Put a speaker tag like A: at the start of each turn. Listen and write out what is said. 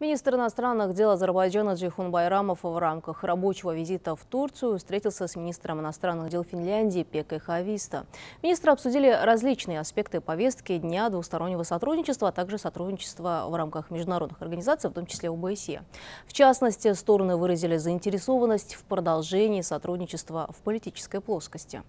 A: Министр иностранных дел Азербайджана Джихун Байрамов в рамках рабочего визита в Турцию встретился с министром иностранных дел Финляндии Пекой Хависта. Министры обсудили различные аспекты повестки Дня двустороннего сотрудничества, а также сотрудничества в рамках международных организаций, в том числе ОБСЕ. В частности, стороны выразили заинтересованность в продолжении сотрудничества в политической плоскости.